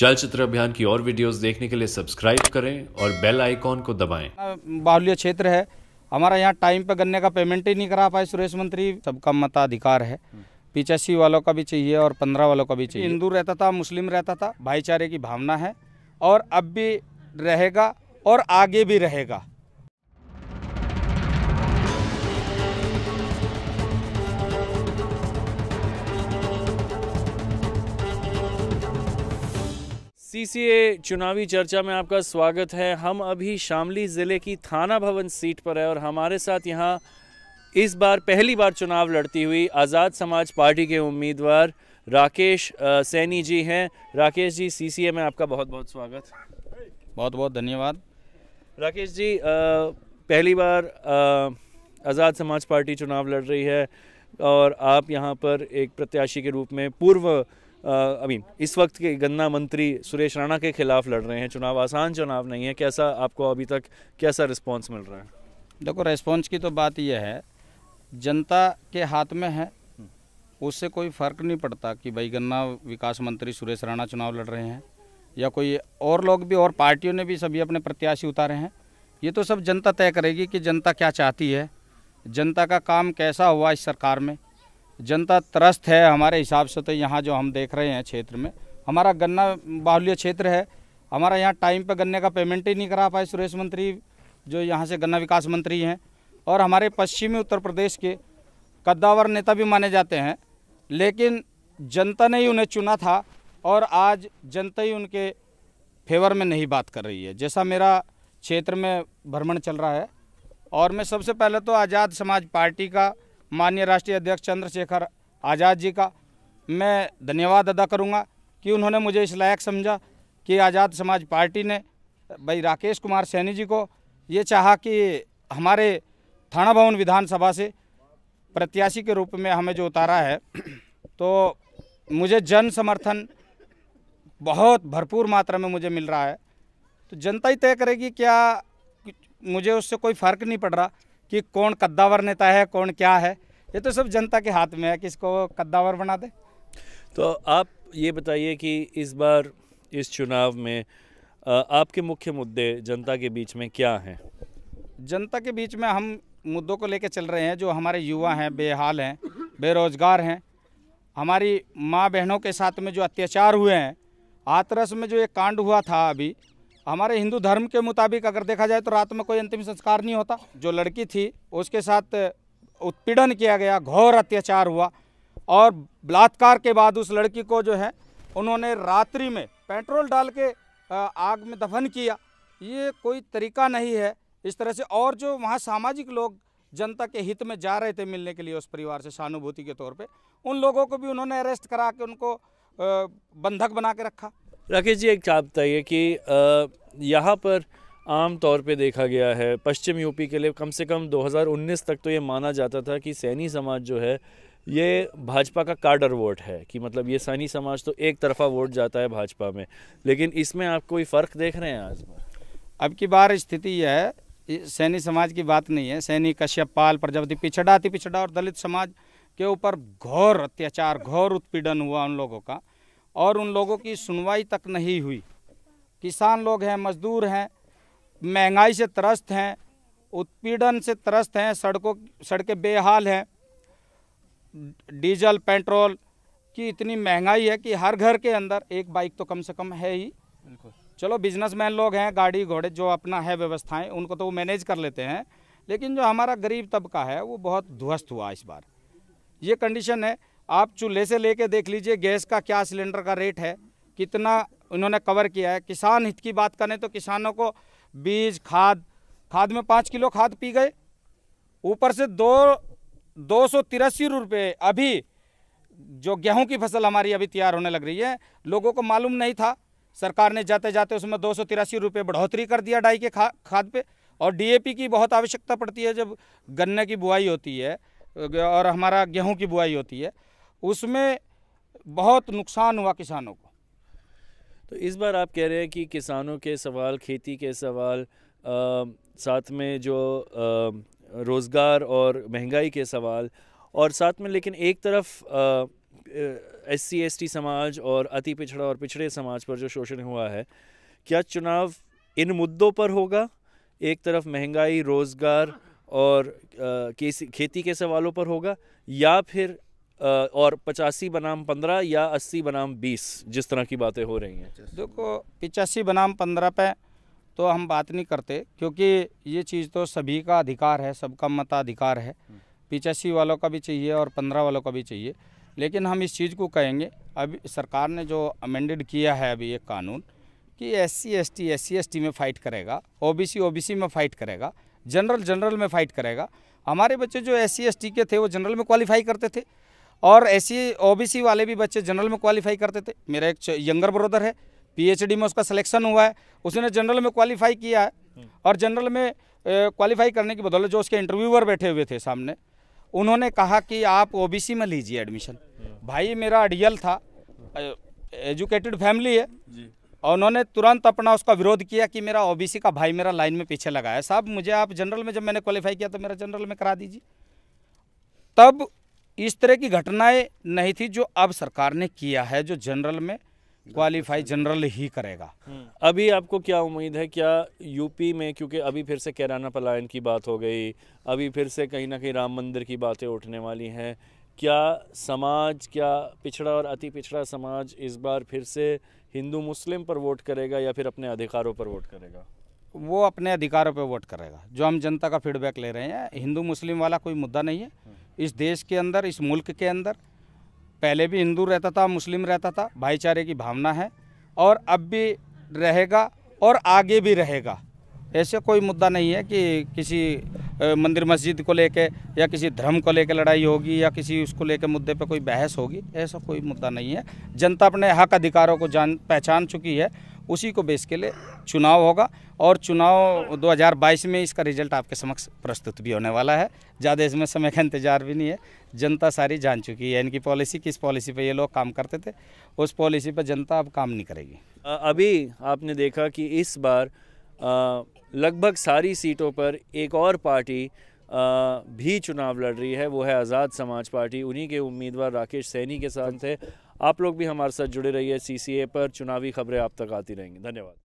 चलचित्र अभियान की और वीडियोस देखने के लिए सब्सक्राइब करें और बेल आइकॉन को दबाएं। बाहुल्य क्षेत्र है हमारा यहाँ टाइम पे गन्ने का पेमेंट ही नहीं करा पाए सुरेश मंत्री सबका मताधिकार है पिचासी वालों का भी चाहिए और पंद्रह वालों का भी चाहिए हिंदू रहता था मुस्लिम रहता था भाईचारे की भावना है और अब भी रहेगा और आगे भी रहेगा सीसीए चुनावी चर्चा में आपका स्वागत है हम अभी शामली ज़िले की थाना भवन सीट पर है और हमारे साथ यहाँ इस बार पहली बार चुनाव लड़ती हुई आज़ाद समाज पार्टी के उम्मीदवार राकेश सैनी जी हैं राकेश जी सीसीए में आपका बहुत बहुत स्वागत बहुत बहुत धन्यवाद राकेश जी पहली बार आज़ाद समाज पार्टी चुनाव लड़ रही है और आप यहाँ पर एक प्रत्याशी के रूप में पूर्व आई मीन इस वक्त के गन्ना मंत्री सुरेश राणा के खिलाफ लड़ रहे हैं चुनाव आसान चुनाव नहीं है कैसा आपको अभी तक कैसा रिस्पांस मिल रहा है देखो रिस्पांस की तो बात यह है जनता के हाथ में है उससे कोई फ़र्क नहीं पड़ता कि भाई गन्ना विकास मंत्री सुरेश राणा चुनाव लड़ रहे हैं या कोई और लोग भी और पार्टियों ने भी सभी अपने प्रत्याशी उतारे हैं ये तो सब जनता तय करेगी कि जनता क्या चाहती है जनता का काम कैसा हुआ इस सरकार में जनता त्रस्त है हमारे हिसाब से तो यहाँ जो हम देख रहे हैं क्षेत्र में हमारा गन्ना बाहुल्य क्षेत्र है हमारा यहाँ टाइम पर गन्ने का पेमेंट ही नहीं करा पाए सुरेश मंत्री जो यहाँ से गन्ना विकास मंत्री हैं और हमारे पश्चिमी उत्तर प्रदेश के कद्दावर नेता भी माने जाते हैं लेकिन जनता ने ही उन्हें चुना था और आज जनता ही उनके फेवर में नहीं बात कर रही है जैसा मेरा क्षेत्र में भ्रमण चल रहा है और मैं सबसे पहले तो आज़ाद समाज पार्टी का माननीय राष्ट्रीय अध्यक्ष चंद्रशेखर आज़ाद जी का मैं धन्यवाद अदा करूँगा कि उन्होंने मुझे इस लायक समझा कि आज़ाद समाज पार्टी ने भाई राकेश कुमार सैनी जी को ये चाहा कि हमारे थाना भवन विधानसभा से प्रत्याशी के रूप में हमें जो उतारा है तो मुझे जन समर्थन बहुत भरपूर मात्रा में मुझे मिल रहा है तो जनता ही तय करेगी क्या मुझे उससे कोई फ़र्क नहीं पड़ रहा कि कौन कद्दावर नेता है कौन क्या है ये तो सब जनता के हाथ में है किसको कद्दावर बना दे तो आप ये बताइए कि इस बार इस चुनाव में आपके मुख्य मुद्दे जनता के बीच में क्या हैं जनता के बीच में हम मुद्दों को लेकर चल रहे हैं जो हमारे युवा हैं बेहाल हैं बेरोजगार हैं हमारी माँ बहनों के साथ में जो अत्याचार हुए हैं आतरस में जो एक कांड हुआ था अभी हमारे हिंदू धर्म के मुताबिक अगर देखा जाए तो रात में कोई अंतिम संस्कार नहीं होता जो लड़की थी उसके साथ उत्पीड़न किया गया घोर अत्याचार हुआ और बलात्कार के बाद उस लड़की को जो है उन्होंने रात्रि में पेट्रोल डाल के आग में दफन किया ये कोई तरीका नहीं है इस तरह से और जो वहाँ सामाजिक लोग जनता के हित में जा रहे थे मिलने के लिए उस परिवार से सहानुभूति के तौर पे उन लोगों को भी उन्होंने अरेस्ट करा के उनको बंधक बना के रखा राकेश जी एक आप बताइए कि यहाँ पर आम तौर पे देखा गया है पश्चिम यूपी के लिए कम से कम 2019 तक तो ये माना जाता था कि सैनी समाज जो है ये भाजपा का कार्डर वोट है कि मतलब ये सैनी समाज तो एक तरफा वोट जाता है भाजपा में लेकिन इसमें आप कोई फ़र्क देख रहे हैं आज अब की बार स्थिति यह है सैनी समाज की बात नहीं है सैनी कश्यप पाल प्रजापति पिछड़ा अति पिछड़ा और दलित समाज के ऊपर घोर अत्याचार घोर उत्पीड़न हुआ उन लोगों का और उन लोगों की सुनवाई तक नहीं हुई किसान लोग हैं मजदूर हैं महंगाई से त्रस्त हैं उत्पीड़न से त्रस्त हैं सड़कों सड़कें बेहाल हैं डीजल पेट्रोल की इतनी महंगाई है कि हर घर के अंदर एक बाइक तो कम से कम है ही चलो बिजनेसमैन लोग हैं गाड़ी घोड़े जो अपना है व्यवस्थाएं उनको तो वो मैनेज कर लेते हैं लेकिन जो हमारा गरीब तबका है वो बहुत ध्वस्त हुआ इस बार ये कंडीशन है आप चूल्हे से लेके देख लीजिए गैस का क्या सिलेंडर का रेट है कितना उन्होंने कवर किया है किसान हित की बात करें तो किसानों को बीज खाद खाद में पाँच किलो खाद पी गए ऊपर से दो दो सौ तिरासी रुपये अभी जो गेहूं की फसल हमारी अभी तैयार होने लग रही है लोगों को मालूम नहीं था सरकार ने जाते जाते उसमें दो सौ तिरासी रुपये बढ़ोतरी कर दिया डाई के खा खाद पे और डीएपी की बहुत आवश्यकता पड़ती है जब गन्ने की बुआई होती है और हमारा गेहूं की बुआई होती है उसमें बहुत नुकसान हुआ किसानों को तो इस बार आप कह रहे हैं कि किसानों के सवाल खेती के सवाल आ, साथ में जो आ, रोज़गार और महंगाई के सवाल और साथ में लेकिन एक तरफ एस सी एस टी समाज और अति पिछड़ा और पिछड़े समाज पर जो शोषण हुआ है क्या चुनाव इन मुद्दों पर होगा एक तरफ महंगाई रोज़गार और आ, खेती के सवालों पर होगा या फिर और पचासी बनाम पंद्रह या अस्सी बनाम बीस जिस तरह की बातें हो रही हैं देखो पिचासी बनाम पंद्रह पे तो हम बात नहीं करते क्योंकि ये चीज़ तो सभी का अधिकार है सबका मताधिकार है पिचासी वालों का भी चाहिए और पंद्रह वालों का भी चाहिए लेकिन हम इस चीज़ को कहेंगे अभी सरकार ने जो अमेंडेड किया है अभी एक कानून कि S C S T S C S T में फ़ाइट करेगा O B C O B C में फ़ाइट करेगा जनरल जनरल में फ़ाइट करेगा हमारे बच्चे जो एस सी एस टी के थे वो जनरल में क्वालिफाई करते थे और ऐसी ओबीसी वाले भी बच्चे जनरल में क्वालिफाई करते थे मेरा एक यंगर ब्रदर है पीएचडी में उसका सिलेक्शन हुआ है उसने जनरल में क्वालिफाई किया है और जनरल में क्वालिफाई करने की बदौलत जो उसके इंटरव्यूअर बैठे हुए थे सामने उन्होंने कहा कि आप ओबीसी में लीजिए एडमिशन भाई मेरा अडियल था एजुकेटेड फैमिली है और उन्होंने तुरंत अपना उसका विरोध किया कि मेरा ओबीसी का भाई मेरा लाइन में पीछे लगा है साहब मुझे आप जनरल में जब मैंने क्वालिफाई किया तो मेरा जनरल में करा दीजिए तब इस तरह की घटनाएं नहीं थी जो अब सरकार ने किया है जो जनरल में क्वालिफाई जनरल ही करेगा हम्म। अभी आपको क्या उम्मीद है क्या यूपी में क्योंकि अभी फिर से कैराना पलायन की बात हो गई अभी फिर से कहीं ना कहीं राम मंदिर की बातें उठने वाली हैं क्या समाज क्या पिछड़ा और अति पिछड़ा समाज इस बार फिर से हिंदू मुस्लिम पर वोट करेगा या फिर अपने अधिकारों पर वोट करेगा वो अपने अधिकारों पर वोट करेगा जो हम जनता का फीडबैक ले रहे हैं हिंदू मुस्लिम वाला कोई मुद्दा नहीं है हम्म। इस देश के अंदर इस मुल्क के अंदर पहले भी हिंदू रहता था मुस्लिम रहता था भाईचारे की भावना है और अब भी रहेगा और आगे भी रहेगा ऐसे कोई मुद्दा नहीं है कि किसी मंदिर मस्जिद को लेके या किसी धर्म को लेके लड़ाई होगी या किसी उसको लेके मुद्दे पे कोई बहस होगी ऐसा कोई मुद्दा नहीं है जनता अपने हक अधिकारों को जान पहचान चुकी है उसी को बेस के लिए चुनाव होगा और चुनाव 2022 में इसका रिजल्ट आपके समक्ष प्रस्तुत भी होने वाला है ज़्यादा इसमें समय का इंतजार भी नहीं है जनता सारी जान चुकी है इनकी पॉलिसी किस पॉलिसी पर ये लोग काम करते थे उस पॉलिसी पर जनता अब काम नहीं करेगी अभी आपने देखा कि इस बार लगभग सारी सीटों पर एक और पार्टी भी चुनाव लड़ रही है वो है आज़ाद समाज पार्टी उन्हीं के उम्मीदवार राकेश सैनी के साथ थे आप लोग भी हमारे साथ जुड़े रहिए सी पर चुनावी खबरें आप तक आती रहेंगी धन्यवाद